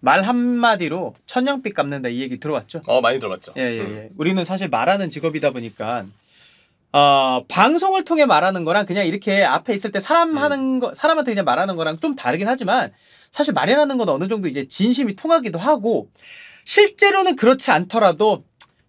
말 한마디로 천냥빚 갚는다 이 얘기 들어봤죠? 어, 많이 들어봤죠. 예, 예, 예. 음. 우리는 사실 말하는 직업이다 보니까 어, 방송을 통해 말하는 거랑 그냥 이렇게 앞에 있을 때 사람 음. 하는 거 사람한테 그냥 말하는 거랑 좀 다르긴 하지만 사실 말이라는 건 어느 정도 이제 진심이 통하기도 하고 실제로는 그렇지 않더라도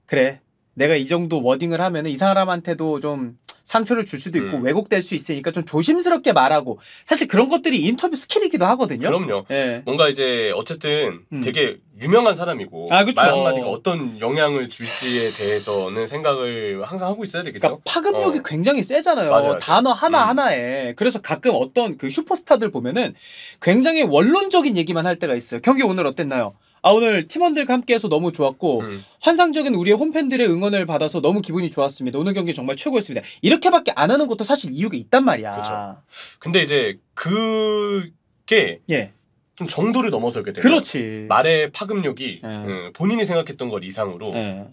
그래 내가 이 정도 워딩을 하면 은이 사람한테도 좀 상처를 줄 수도 있고 음. 왜곡될 수 있으니까 좀 조심스럽게 말하고 사실 그런 것들이 인터뷰 스킬이기도 하거든요. 그럼요. 네. 뭔가 이제 어쨌든 음. 되게 유명한 사람이고 아, 말 한마디가 어떤 영향을 줄지에 대해서는 생각을 항상 하고 있어야 되겠죠. 그러니까 파급력이 어. 굉장히 세잖아요. 맞아, 맞아. 단어 하나 음. 하나에 그래서 가끔 어떤 그 슈퍼스타들 보면은 굉장히 원론적인 얘기만 할 때가 있어요. 경기 오늘 어땠나요? 아 오늘 팀원들과 함께해서 너무 좋았고 음. 환상적인 우리의 홈팬들의 응원을 받아서 너무 기분이 좋았습니다. 오늘 경기 정말 최고였습니다. 이렇게밖에 안 하는 것도 사실 이유가 있단 말이야. 그렇죠. 근데 이제 그게 예. 좀 정도를 넘어서 게 되요 그렇지. 말의 파급력이 예. 음, 본인이 생각했던 것 이상으로 예.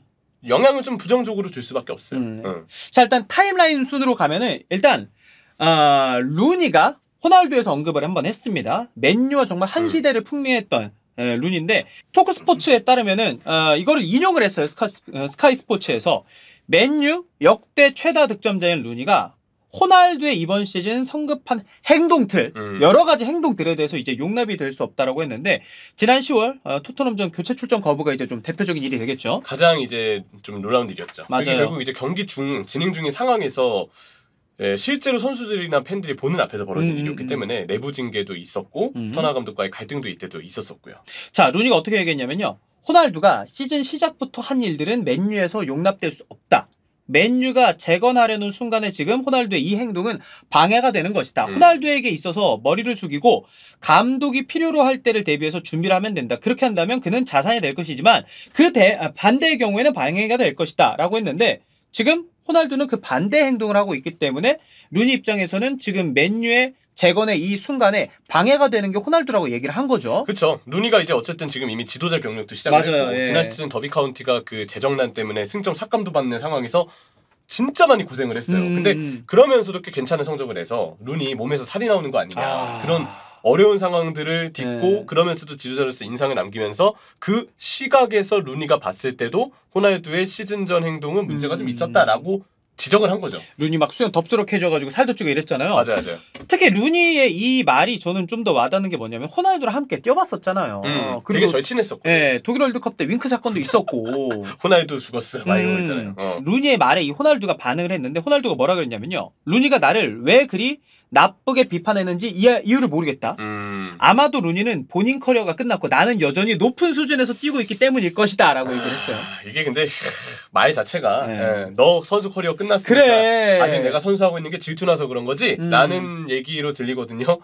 영향을 좀 부정적으로 줄 수밖에 없어요. 음. 음. 자 일단 타임라인 순으로 가면은 일단 아 루니가 호날두에서 언급을 한번 했습니다. 맨유와 정말 한 음. 시대를 풍미했던 예, 룬인데 토크 스포츠에 따르면은 어, 이거를 인용을 했어요 스카, 어, 스카이 스포츠에서 맨유 역대 최다 득점자인 루니가 호날두의 이번 시즌 성급한 행동틀 음. 여러 가지 행동들에 대해서 이제 용납이 될 수 없다라고 했는데 지난 10월 어, 토트넘전 교체 출전 거부가 이제 좀 대표적인 일이 되겠죠. 가장 이제 좀 놀라운 일이었죠. 맞아요. 결국 이제 경기 중 진행 중인 상황에서 예, 실제로 선수들이나 팬들이 보는 앞에서 벌어진 음, 음, 일이었기 음, 때문에 내부 징계도 있었고 음. 터나 감독과의 갈등도 이때도 있었었고요. 자 루니가 어떻게 얘기했냐면요. 호날두가 시즌 시작부터 한 일들은 맨유에서 용납될 수 없다. 맨유가 재건하려는 순간에 지금 호날두의 이 행동은 방해가 되는 것이다. 음. 호날두에게 있어서 머리를 숙이고 감독이 필요로 할 때를 대비해서 준비를 하면 된다. 그렇게 한다면 그는 자산이 될 것이지만 그 대, 아, 반대의 경우에는 방해가 될 것이다. 라고 했는데 지금 호날두는 그 반대 행동을 하고 있기 때문에 루니 입장에서는 지금 맨유의 재건의 이 순간에 방해가 되는 게 호날두라고 얘기를 한 거죠. 그렇죠. 루니가 이제 어쨌든 지금 이미 지도자 경력도 시작했고 예. 지난 시즌 더비 카운티가 그 재정난 때문에 승점 삭감도 받는 상황에서 진짜 많이 고생을 했어요. 음. 근데 그러면서도 꽤 괜찮은 성적을 내서 루니 몸에서 살이 나오는 거 아니냐 아. 그런 어려운 상황들을 딛고 네. 그러면서도 지도자로서 인상을 남기면서 그 시각에서 루니가 봤을 때도 호날두의 시즌 전 행동은 문제가 음. 좀 있었다라고 지적을 한 거죠. 루니 막 수염 덥수룩해져가지고 살도 찌고 이랬잖아요. 맞아요, 맞아요. 특히 루니의 이 말이 저는 좀 더 와닿는 게 뭐냐면 호날두랑 함께 뛰어봤었잖아요. 음, 그리고 되게 절친했었고. 예, 독일 월드컵 때 윙크 사건도 있었고. 호날두 죽었어, 막 이런 거 음. 있잖아요. 어. 루니의 말에 이 호날두가 반응을 했는데 호날두가 뭐라 그랬냐면요. 루니가 나를 왜 그리 나쁘게 비판했는지 이유를 모르겠다. 음. 아마도 루니는 본인 커리어가 끝났고 나는 여전히 높은 수준에서 뛰고 있기 때문일 것이다라고 아, 얘기를 했어요. 이게 근데 말 자체가 네. 에, 예, 너 선수 커리어 끝났으니까 그래. 아직 내가 선수하고 있는 게 질투나서 그런 거지? 음. 라는 얘기로 들리거든요.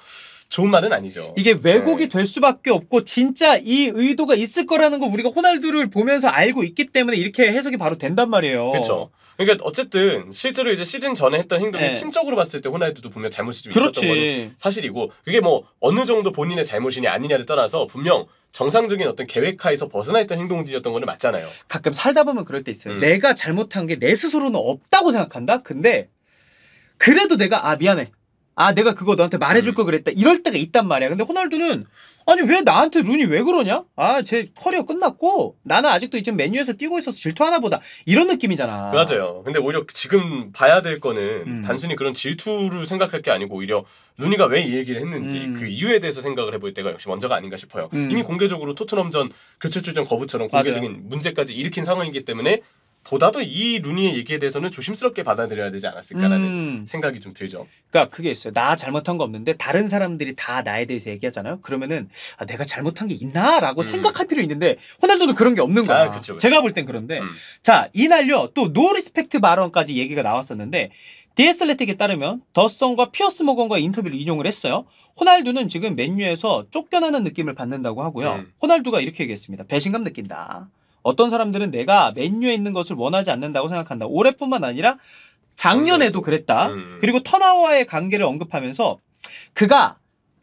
좋은 말은 아니죠. 이게 왜곡이 네. 될 수밖에 없고 진짜 이 의도가 있을 거라는 거 우리가 호날두를 보면서 알고 있기 때문에 이렇게 해석이 바로 된단 말이에요. 그렇죠. 그러니까 어쨌든 실제로 이제 시즌 전에 했던 행동이 네. 팀적으로 봤을 때 호날두도 분명 잘못이 좀 그렇지. 있었던 거건 사실이고 그게 뭐 어느 정도 본인의 잘못이냐 아니냐를 떠나서 분명 정상적인 어떤 계획하에서 벗어나 있던 행동들이었던 거는 맞잖아요. 가끔 살다 보면 그럴 때 있어요. 음. 내가 잘못한 게 내 스스로는 없다고 생각한다. 근데 그래도 내가 아 미안해 아 내가 그거 너한테 말해줄 거 음. 그랬다 이럴 때가 있단 말이야 근데 호날두는 아니 왜 나한테 룬이 왜 그러냐 아제 커리어 끝났고 나는 아직도 지금 맨유에서 뛰고 있어서 질투하나 보다 이런 느낌이잖아 맞아요 근데 오히려 지금 봐야 될 거는 음. 단순히 그런 질투를 생각할 게 아니고 오히려 루니가 왜 이 얘기를 했는지 음. 그 이유에 대해서 생각을 해볼 때가 역시 먼저가 아닌가 싶어요 음. 이미 공개적으로 토트넘전 교체 출전 거부처럼 공개적인 맞아요. 문제까지 일으킨 상황이기 때문에 보다도 이 루니의 얘기에 대해서는 조심스럽게 받아들여야 되지 않았을까라는 음. 생각이 좀 들죠. 그러니까 그게 있어요. 나 잘못한 거 없는데 다른 사람들이 다 나에 대해서 얘기하잖아요. 그러면은 아, 내가 잘못한 게 있나라고 음. 생각할 필요 있는데 호날두는 그런 게 없는 아, 거야. 아, 그쵸, 그쵸. 제가 볼 땐 그런데 음. 자 이날요 또 노리스펙트 발언까지 얘기가 나왔었는데 디에슬레틱에 따르면 더성과 피어스 모건과 인터뷰를 인용을 했어요. 호날두는 지금 맨유에서 쫓겨나는 느낌을 받는다고 하고요. 음. 호날두가 이렇게 얘기했습니다. 배신감 느낀다. 어떤 사람들은 내가 맨유에 있는 것을 원하지 않는다고 생각한다. 올해뿐만 아니라 작년에도 음. 그랬다. 음. 그리고 터나와의 관계를 언급하면서 그가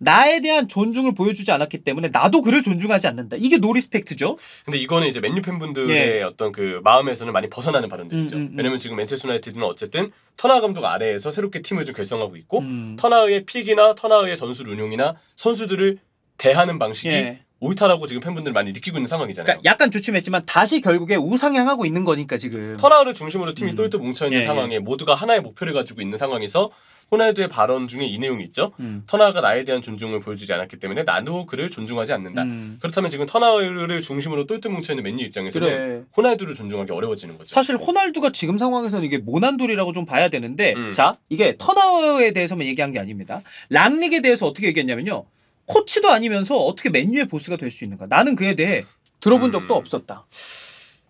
나에 대한 존중을 보여주지 않았기 때문에 나도 그를 존중하지 않는다. 이게 노리스펙트죠. 근데 이거는 이제 맨유 팬분들의 예. 어떤 그 마음에서는 많이 벗어나는 발언들이죠. 음, 음, 음. 왜냐면 지금 맨체스터 유나이티드는 어쨌든 터나 감독 아래에서 새롭게 팀을 좀 결성하고 있고 음. 터나의 픽이나 터나의 전술 운용이나 선수들을 대하는 방식이 예. 옳다라고 지금 팬분들 많이 느끼고 있는 상황이잖아요. 그러니까 약간 조심했지만 다시 결국에 우상향하고 있는 거니까 지금. 터나우를 중심으로 팀이 음. 똘똘 뭉쳐있는 예, 예. 상황에 예. 모두가 하나의 목표를 가지고 있는 상황에서 호날두의 발언 중에 이 내용이 있죠. 음. 터나가 나에 대한 존중을 보여주지 않았기 때문에 나도 그를 존중하지 않는다. 음. 그렇다면 지금 터나를 중심으로 똘똘 뭉쳐있는 맨유 입장에서는 그래. 호날두를 존중하기 어려워지는 거죠. 사실 호날두가 지금 상황에서는 이게 모난돌이라고 좀 봐야 되는데 음. 자 이게 터나에 대해서만 얘기한 게 아닙니다. 랑닉에 대해서 어떻게 얘기했냐면요. 코치도 아니면서 어떻게 맨유의 보스가 될 수 있는가? 나는 그에 대해 들어본 음. 적도 없었다.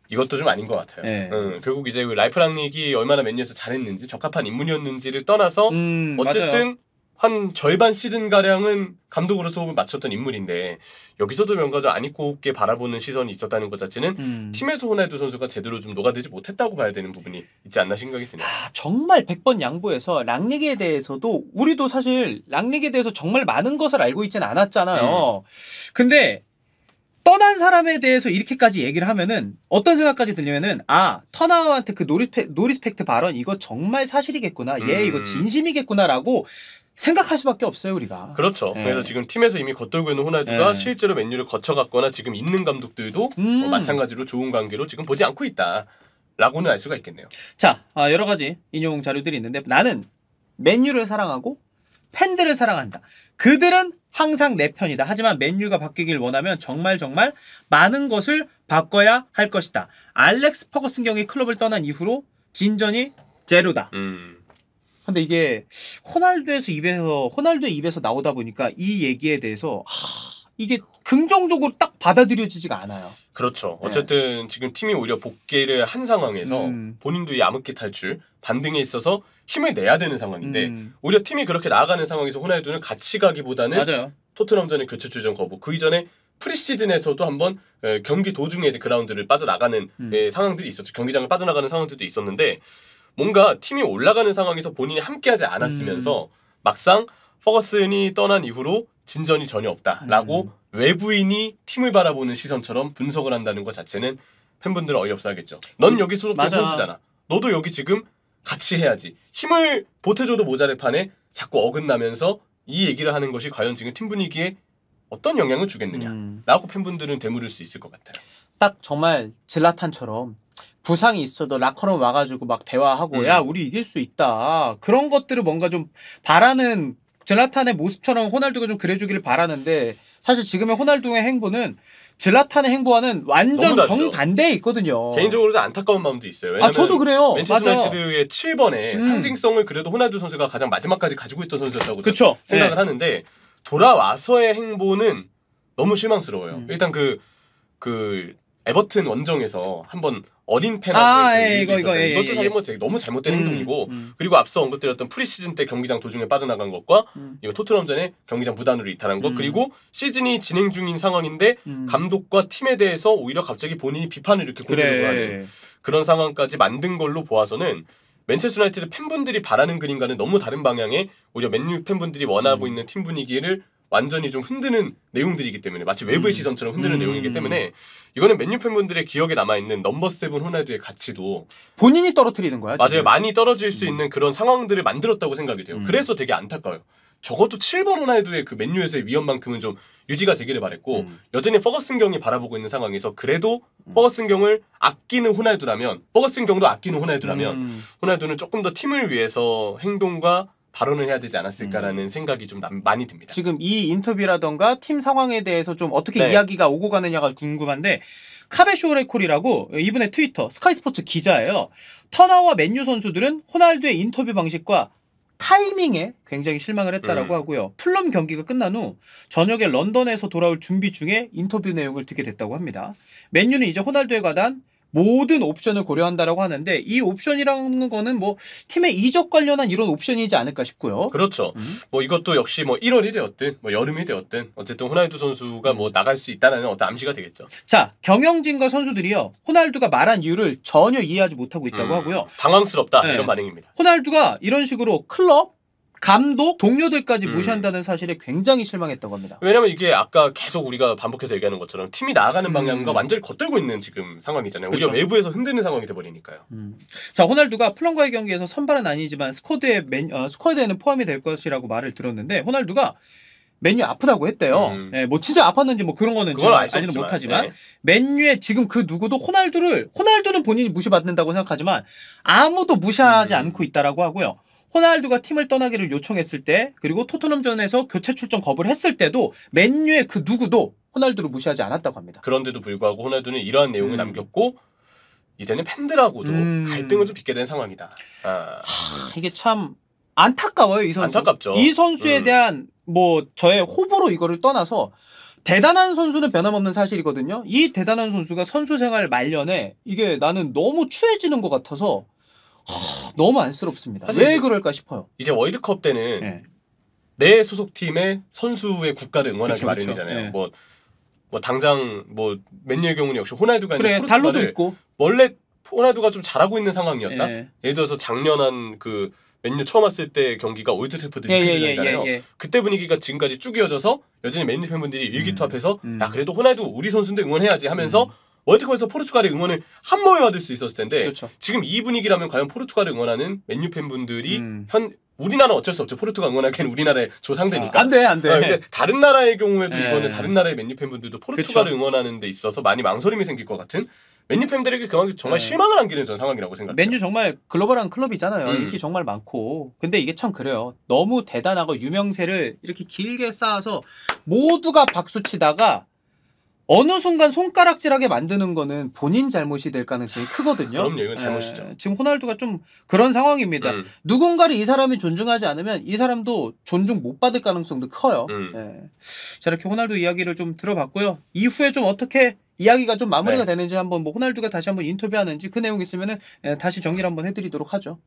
이것도 좀 아닌 것 같아요. 네. 응. 음, 결국 이제 그 라이프랑닉이 얼마나 맨유에서 잘했는지 적합한 인물이었는지를 떠나서 음, 어쨌든 맞아요. 한 절반 시즌가량은 감독으로 서호흡을맞췄던 인물인데 여기서도 명가죠 안 입고 게 바라보는 시선이 있었다는 것 자체는 음. 팀에서 호날두 선수가 제대로 좀 녹아들지 못했다고 봐야 되는 부분이 있지 않나 생각이 드네요. 아, 정말 100번 양보해서 랑리그에 대해서도 우리도 사실 랑리그에 대해서 정말 많은 것을 알고 있진 않았잖아요. 네. 근데 떠난 사람에 대해서 이렇게까지 얘기를 하면은 어떤 생각까지 들려면은아 터나우한테 그 노리페, 노리스펙트 발언 이거 정말 사실이겠구나 예, 음. 얘 이거 진심이겠구나라고 생각할 수밖에 없어요 우리가. 그렇죠. 네. 그래서 지금 팀에서 이미 겉돌고 있는 호날두가 네. 실제로 맨유를 거쳐갔거나 지금 있는 감독들도 뭐 음. 뭐 마찬가지로 좋은 관계로 지금 보지 않고 있다라고는 알 수가 있겠네요. 자 아, 여러 가지 인용 자료들이 있는데 나는 맨유를 사랑하고 팬들을 사랑한다. 그들은 항상 내 편이다. 하지만 맨유가 바뀌길 원하면 정말 정말 많은 것을 바꿔야 할 것이다. 알렉스 퍼거슨 경이 클럽을 떠난 이후로 진전이 제로다. 음. 근데 이게 호날두에서 입에서 호날두의 입에서 나오다 보니까 이 얘기에 대해서 하, 이게 긍정적으로 딱 받아들여지지가 않아요. 그렇죠. 네. 어쨌든 네. 지금 팀이 오히려 복귀를 한 상황에서 음. 본인도 이 암흑기 탈출 반등에 있어서 힘을 내야 되는 상황인데 음. 오히려 팀이 그렇게 나아가는 상황에서 호날두는 같이 가기보다는 맞아요. 토트넘전의 교체 출전 거부 그 이전에 프리시즌에서도 한번 경기 도중에 그라운드를 빠져나가는 음. 상황들이 있었죠. 경기장을 빠져나가는 상황들도 있었는데 뭔가 팀이 올라가는 상황에서 본인이 함께하지 않았으면서 음. 막상 퍼거슨이 떠난 이후로 진전이 전혀 없다라고 음. 외부인이 팀을 바라보는 시선처럼 분석을 한다는 것 자체는 팬분들 어이없어 하겠죠. 넌 그 여기 소속된 맞아. 선수잖아. 너도 여기 지금 같이 해야지. 힘을 보태줘도 모자랄 판에 자꾸 어긋나면서 이 얘기를 하는 것이 과연 지금 팀 분위기에 어떤 영향을 주겠느냐라고 음. 팬분들은 되물을 수 있을 것 같아요. 딱 정말 질라탄처럼 부상이 있어도 라커룸 와가지고 막 대화하고 음. 야 우리 이길 수 있다 그런 것들을 뭔가 좀 바라는 젤라탄의 모습처럼 호날두가 좀 그래주기를 바라는데 사실 지금의 호날두의 행보는 젤라탄의 행보와는 완전 정반대에 있거든요. 개인적으로 좀 안타까운 마음도 있어요. 아 저도 그래요. 맨체스터 유나이티드의 7번에 음. 상징성을 그래도 호날두 선수가 가장 마지막까지 가지고 있던 선수였다고 그쵸? 생각을 네. 하는데 돌아와서의 행보는 너무 실망스러워요. 음. 일단 그그 그, 그 에버튼 원정에서 한번 어린 팬널 아, 예, 이거 이거 예, 이것도 예, 사실 뭐 되게 너무 잘못된 음, 행동이고 음. 그리고 앞서 언급드렸던 프리시즌 때 경기장 도중에 빠져나간 것과 음. 이거 토트넘전에 경기장 무단으로 이탈한 것 음. 그리고 시즌이 진행 중인 상황인데 음. 감독과 팀에 대해서 오히려 갑자기 본인이 비판을 이렇게 고려하는 그래. 그런 상황까지 만든 걸로 보아서는 맨체스터 나이티드 팬분들이 바라는 그림과는 너무 다른 방향에 오히려 맨유 팬분들이 원하고 음. 있는 팀 분위기를 완전히 좀 흔드는 내용들이기 때문에 마치 외부의 음. 시선처럼 흔드는 음. 내용이기 때문에 이거는 맨유 팬분들의 기억에 남아 있는 넘버 세븐 호날두의 가치도 본인이 떨어뜨리는 거야. 맞아요. 지금. 많이 떨어질 수 음. 있는 그런 상황들을 만들었다고 생각이 돼요. 음. 그래서 되게 안타까워요. 적어도 7번 호날두의 그 맨유에서의 위험만큼은 좀 유지가 되기를 바랬고 음. 여전히 퍼거슨 경이 바라보고 있는 상황에서 그래도 음. 퍼거슨 경을 아끼는 호날두라면 퍼거슨 경도 아끼는 호날두라면 음. 호날두는 조금 더 팀을 위해서 행동과 발언을 해야 되지 않았을까라는 음. 생각이 좀 남, 많이 듭니다. 지금 이 인터뷰라던가 팀 상황에 대해서 좀 어떻게 네. 이야기가 오고 가느냐가 궁금한데 카베쇼레콜이라고 이분의 트위터 스카이스포츠 기자예요. 터나와 맨유 선수들은 호날두의 인터뷰 방식과 타이밍에 굉장히 실망을 했다라고 음. 하고요. 플럼 경기가 끝난 후 저녁에 런던에서 돌아올 준비 중에 인터뷰 내용을 듣게 됐다고 합니다. 맨유는 이제 호날두에 관한 모든 옵션을 고려한다라고 하는데 이 옵션이라는 거는 뭐 팀의 이적 관련한 이런 옵션이지 않을까 싶고요. 그렇죠. 음? 뭐 이것도 역시 뭐 1월이 되었든 뭐 여름이 되었든 어쨌든 호날두 선수가 뭐 나갈 수 있다는 어떤 암시가 되겠죠. 자, 경영진과 선수들이요. 호날두가 말한 이유를 전혀 이해하지 못하고 있다고 음, 하고요. 당황스럽다 네. 이런 반응입니다. 호날두가 이런 식으로 클럽 감독 동료들까지 음. 무시한다는 사실에 굉장히 실망했다고 합니다. 왜냐면 이게 아까 계속 우리가 반복해서 얘기하는 것처럼 팀이 나아가는 음. 방향과 완전히 겉돌고 있는 지금 상황이잖아요. 그쵸. 그렇죠. 오히려 외부에서 흔드는 상황이 돼버리니까요. 음. 자 호날두가 플럼과의 경기에서 선발은 아니지만 스쿼드에 맨, 어, 스쿼드에는 포함이 될 것이라고 말을 들었는데 호날두가 맨유 아프다고 했대요. 음. 예, 뭐 진짜 아팠는지 뭐 그런 거는 알지는 못하지만 네. 맨유의 지금 그 누구도 호날두를 호날두는 본인이 무시받는다고 생각하지만 아무도 무시하지 음. 않고 있다라고 하고요. 호날두가 팀을 떠나기를 요청했을 때 그리고 토트넘전에서 교체 출전 거부를 했을 때도 맨유의 그 누구도 호날두를 무시하지 않았다고 합니다. 그런데도 불구하고 호날두는 이러한 내용을 음. 남겼고 이제는 팬들하고도 음. 갈등을 좀 빚게 된 상황이다. 아. 하, 이게 참 안타까워요 이 선수. 안타깝죠. 이 선수에 음. 대한 뭐 저의 호불호 이거를 떠나서 대단한 선수는 변함없는 사실이거든요. 이 대단한 선수가 선수 생활 말년에 이게 나는 너무 추해지는 것 같아서 너무 안쓰럽습니다. 왜 그럴까 싶어요. 이제 월드컵 때는 네. 내 소속팀의 선수의 국가를 응원하기 그쵸, 마련이잖아요. 그쵸. 예. 네. 뭐, 뭐 당장 뭐 맨유의 경우는 역시 호날두가 그래 달로도 있고 원래 호날두가 좀 잘하고 있는 상황이었다. 예. 를 들어서 작년 한 그 맨유 처음 왔을 때 경기가 올드 트래프드6대1잖아요 예, 예, 예, 그때 분위기가 지금까지 쭉 이어져서 여전히 맨유 팬분들이 일기투합해서 음, 음. 야 그래도 호날두 우리 선수인데 응원해야지 하면서 음. 월드컵에서 포르투갈의 응원을 한 몸에 받을 수 있었을 텐데 그렇 지금 이 분위기라면 과연 포르투갈을 응원하는 맨유 팬분들이 음. 현 우리나라는 어쩔 수 없죠. 포르투갈 응원하기엔 우리나라의 조상되니까. 아, 안 돼, 안 돼. 어, 근데 다른 나라의 경우에도 네. 이거는 다른 나라의 맨유 팬분들도 포르투갈을 응원하는 데 있어서 많이 망설임이 생길 것 같은 맨유 팬들에게 정말 네. 실망을 안기는 전 상황이라고 생각해요. 맨유 정말 글로벌한 클럽이잖아요. 음. 인기 정말 많고. 근데 이게 참 그래요. 너무 대단하고 유명세를 이렇게 길게 쌓아서 모두가 박수 치다가 어느 순간 손가락질하게 만드는 거는 본인 잘못이 될 가능성이 크거든요. 그럼요, 이건 잘못이죠. 에, 예, 지금 호날두가 좀 그런 상황입니다. 음. 누군가를 이 사람이 존중하지 않으면 이 사람도 존중 못 받을 가능성도 커요. 음. 예. 자 이렇게 호날두 이야기를 좀 들어봤고요. 이후에 좀 어떻게 이야기가 좀 마무리가 네. 되는지 한번 뭐 호날두가 다시 한번 인터뷰하는지 그 내용 있으면은 에, 예, 다시 정리를 한번 해드리도록 하죠.